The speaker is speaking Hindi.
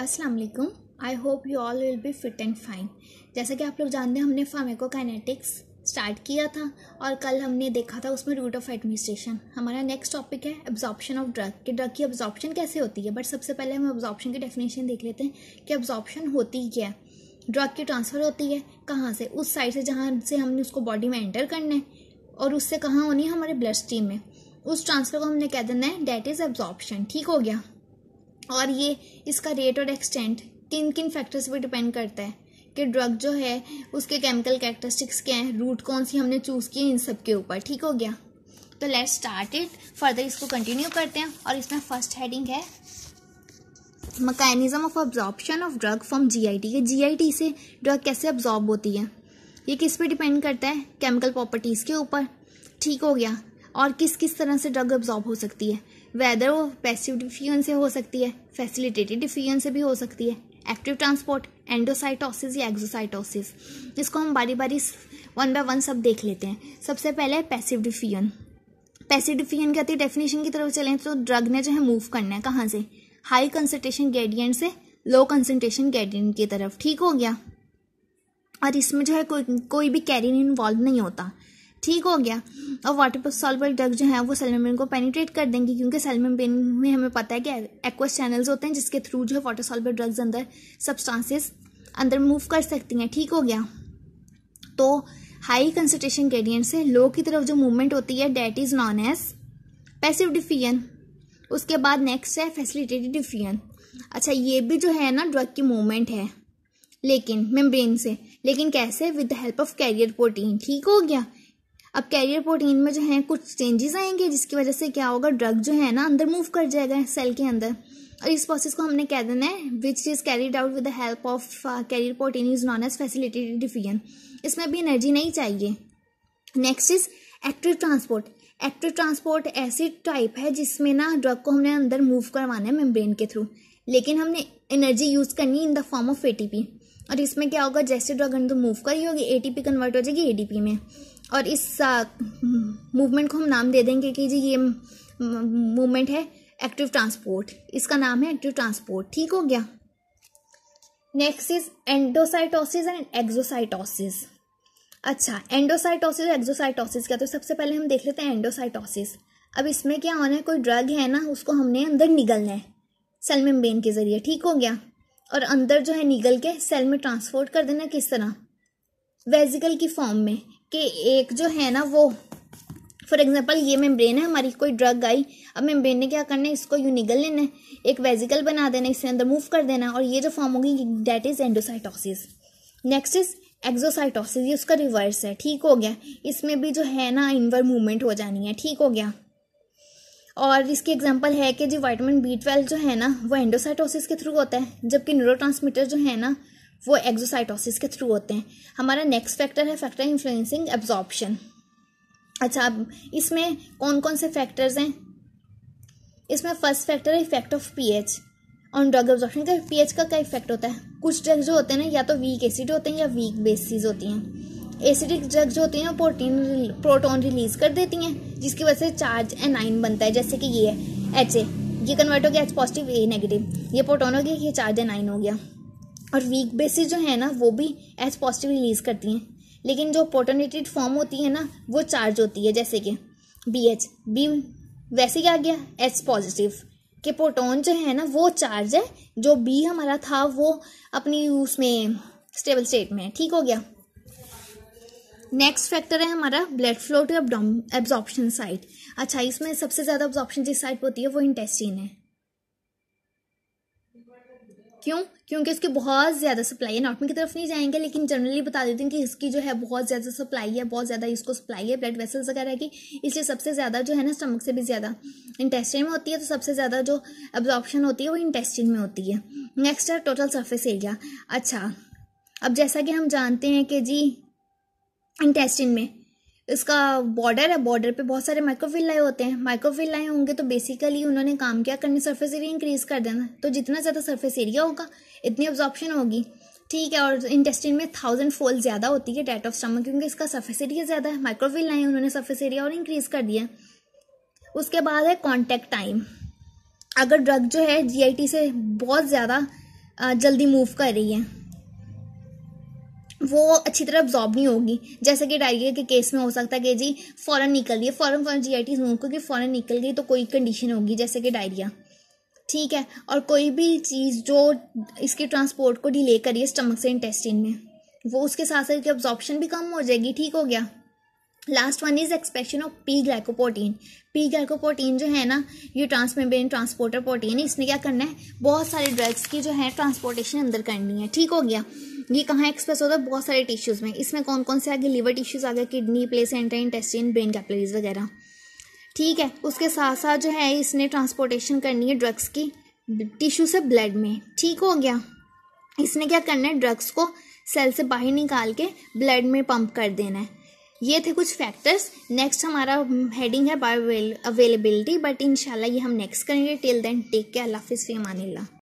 Aslam I hope you all will be fit and fine जैसा कि आप लोग जानते हैं हमने फार्मेकोकाइनेटिक्स स्टार्ट किया था और कल हमने देखा था उसमें रूट ऑफ एडमिनिस्ट्रेशन हमारा नेक्स्ट टॉपिक है एब्जॉर्प्शन ऑफ ड्रग कि ड्रग की एब्जॉर्प्शन कैसे होती है बट सबसे पहले हम एब्जॉर्प्शन की डेफिनेशन देख लेते हैं कि एब्जॉर्प्शन होती क्या है ड्रग की ट्रांसफ़र होती है कहाँ से उस साइड से जहाँ से हमने उसको बॉडी में एंटर करना है और उससे कहाँ होनी है हमारे ब्लड स्ट्रीम में उस ट्रांसफ़र को हमने कह देना है डेट इज़ एब्जॉर्प्शन ठीक हो गया और ये इसका रेट और एक्सटेंट किन किन फैक्टर्स पर डिपेंड करता है कि ड्रग जो है उसके केमिकल कैरेक्टरिस्टिक्स क्या हैं रूट कौन सी हमने चूज़ किए इन सब के ऊपर ठीक हो गया तो लेट स्टार्ट इट फर्दर इसको कंटिन्यू करते हैं और इसमें फर्स्ट हेडिंग है mechanism of absorption of drug from GIT I T से ड्रग कैसे अब्जॉर्ब होती है ये किस पे डिपेंड करता है केमिकल प्रॉपर्टीज़ के ऊपर ठीक हो गया और किस किस तरह से ड्रग एब्जॉर्ब हो सकती है वेदर वो पैसिव डिफ्यूजन से हो सकती है फैसिलिटेटिव डिफ्यूजन से भी हो सकती है एक्टिव ट्रांसपोर्ट एंडोसाइटोसिस या एक्सोसाइटोसिस इसको हम बारी बारी वन बाय वन सब देख लेते हैं सबसे पहले पैसिव डिफ्यूजन पैसिव डिफ्यूजन की आती डेफिनेशन की तरफ चलें तो ड्रग ने जो है मूव करना है कहाँ से हाई कंसनट्रेशन ग्रेडियंट से लो कंसनट्रेशन ग्रेडियंट की तरफ ठीक हो गया और इसमें जो है कोई कोई भी कैरिन इन्वॉल्व नहीं होता ठीक हो गया और वाटर सॉल्वेंट ड्रग जो है वो सेलमेम्ब्रेन को पेनिट्रेट कर देंगे क्योंकि सेलमेम्ब्रेन में हमें पता है कि एक्वस चैनल्स होते हैं जिसके थ्रू जो है वाटर सॉल्वेंट ड्रग्स अंदर सब्सटेंसेस अंदर मूव कर सकती हैं ठीक हो गया तो हाई कंसनट्रेशन ग्रेडियंट से लो की तरफ जो मूवमेंट होती है that is known as passive diffusion उसके बाद नेक्स्ट है फैसिलिटेटेड डिफियन अच्छा ये भी जो है ना ड्रग की मूवमेंट है लेकिन मेम्ब्रेन से लेकिन कैसे with the help of carrier protein ठीक हो गया अब कैरियर प्रोटीन में जो है कुछ चेंजेस आएंगे जिसकी वजह से क्या होगा ड्रग जो है ना अंदर मूव कर जाएगा सेल के अंदर और इस प्रोसेस को हमने कह देना है which is carried out with the help of carrier protein is known as facilitated diffusion इसमें भी एनर्जी नहीं चाहिए next is active transport active transport ऐसी टाइप है जिसमें ना ड्रग को हमने अंदर मूव करवाना है मेम्ब्रेन के थ्रू लेकिन हमने एनर्जी यूज़ करनी in the form of ATP और इसमें क्या होगा जैसे ड्रग अंदर मूव करी होगी एटीपी कन्वर्ट हो जाएगी एडीपी में और इस मूवमेंट को हम नाम दे देंगे कि जी ये मूवमेंट है एक्टिव ट्रांसपोर्ट इसका नाम है एक्टिव ट्रांसपोर्ट ठीक हो गया next is endocytosis and exocytosis अच्छा एंडोसाइटोसिस एक्सोसाइटोसिस क्या तो सबसे पहले हम देख लेते हैं एंडोसाइटोसिस अब इसमें क्या होना है कोई ड्रग है ना उसको हमने अंदर निगलना है सेल मेम्ब्रेन के ज़रिए ठीक हो गया और अंदर जो है निगल के सेल में ट्रांसपोर्ट कर देना किस तरह वेजिकल की फॉर्म में कि एक जो है ना वो फॉर एग्जाम्पल ये मेम्ब्रेन है हमारी कोई ड्रग आई अब मेम्ब्रेन ने क्या करना है इसको यू निगल लेना है एक वेजिकल बना देना इससे अंदर मूव कर देना और ये जो फॉर्म होगी that is endocytosis next is exocytosis ये उसका रिवर्स है ठीक हो गया इसमें भी जो है ना इनवर मूवमेंट हो जानी है ठीक हो गया और इसकी एग्जांपल है कि जो वाइटामिन बी ट्वेल्व जो है ना वो एंडोसाइटोसिस के थ्रू होता है जबकि न्यूरोट्रांसमीटर जो है ना वो एक्जोसाइटोसिस के थ्रू होते हैं हमारा नेक्स्ट फैक्टर है फैक्टर इन्फ्लुएंसिंग एब्जॉर्प्शन अच्छा अब इसमें कौन कौन से फैक्टर्स हैं इसमें फर्स्ट फैक्टर है effect of pH on drug absorption का पीएच का क्या इफेक्ट होता है कुछ ड्रग जो होते हैं ना या तो वीक एसिड होते हैं या वीक बेसिस होती हैं एसिडिक ड्रग जो होती हैं वो प्रोटीन प्रोटोन रिलीज कर देती हैं जिसकी वजह से चार्ज नाइन बनता है जैसे कि ये है एच ए ये कन्वर्ट हो गया एच पॉजिटिव ए नेगेटिव ये प्रोटोन हो गया ये चार्ज आइन हो गया और वीक बेसिस जो है ना वो भी एच पॉजिटिव रिलीज करती हैं लेकिन जो पोटोनेटेड फॉर्म होती है ना वो चार्ज होती है जैसे कि बी एच बी वैसे क्या गया एच पॉजिटिव के प्रोटोन जो है ना वो चार्ज है जो बी हमारा था वो अपनी उसमें स्टेबल स्टेट में है ठीक हो गया नेक्स्ट फैक्टर है हमारा blood flow to absorption site अच्छा इसमें सबसे ज़्यादा एब्जॉर्प्शन जिस साइट होती है वो इंटेस्टिन है क्यों क्योंकि इसकी बहुत ज़्यादा सप्लाई है नॉट में की तरफ नहीं जाएंगे लेकिन जनरली बता देती हूँ कि इसकी जो है बहुत ज़्यादा सप्लाई है बहुत ज़्यादा इसको सप्लाई है ब्लड वेसल्स वगैरह की इसलिए सबसे ज़्यादा जो है ना स्टमक से भी ज़्यादा इंटेस्टिन में होती है तो सबसे ज़्यादा जो एब्जॉर्प्शन होती है वो इंटेस्टिन में होती है नेक्स्ट है टोटल सर्फेस एरिया अच्छा अब जैसा कि हम जानते हैं कि जी इंटेस्टिन में इसका बॉर्डर है बॉर्डर पे बहुत सारे माइक्रोफिल लाए होते हैं माइक्रोफिल लाए होंगे तो बेसिकली उन्होंने काम क्या करना सरफेस एरिया इंक्रीज कर देना तो जितना ज़्यादा सरफेस एरिया होगा इतनी ऑब्जॉर्प्शन होगी ठीक है और इंटेस्टिन में थाउजेंड फोल्ड ज़्यादा होती है डेट ऑफ स्टमक क्योंकि इसका सर्फेस एरिया ज़्यादा है माइक्रोफिल लाए उन्होंने सर्फेस एरिया और इंक्रीज़ कर दिया उसके बाद है कॉन्टैक्ट टाइम अगर ड्रग जो है जी से बहुत ज़्यादा जल्दी मूव कर रही है वो अच्छी तरह अब्जॉर्ब नहीं होगी जैसे कि डायरिया के केस में हो सकता है कि जी फ़ौरन निकल गई है फ़ौरन फ़ौरन जी आई टीज मूव क्योंकि फ़ौरन निकल गई तो कोई कंडीशन होगी जैसे कि डायरिया ठीक है और कोई भी चीज़ जो इसके ट्रांसपोर्ट को डिले करिए स्टमक से इंटेस्टिन में वो उसके साथ साथ इसकी ऑब्जॉर्प्शन भी कम हो जाएगी ठीक हो गया last one is expression of P glycoprotein P glycoprotein जो है ना ये ट्रांसमेम्ब्रेन ट्रांसपोर्टर प्रोटीन है इसमें क्या करना है बहुत सारे ड्रग्स की जो है ट्रांसपोर्टेशन अंदर करनी है ठीक हो गया ये कहाँ एक्सप्रेस होता है बहुत सारे टिश्यूज में इसमें कौन कौन से आगे लिवर टिश्यूज आ गए kidney placenta intestine brain capillaries वगैरह ठीक है उसके साथ साथ जो है इसने ट्रांसपोर्टेशन करनी है ड्रग्स की टिश्यू से ब्लड में ठीक हो गया इसने क्या करना है ड्रग्स को सेल से बाहर निकाल के ब्लड में पंप कर देना है ये थे कुछ फैक्टर्स नेक्स्ट हमारा हेडिंग है बायो अवेलेबिलिटी बट इनशाला ये हम नेक्स्ट करेंगे टिल देन टेक के अल्लाह हाफिज़ फ़ी अमान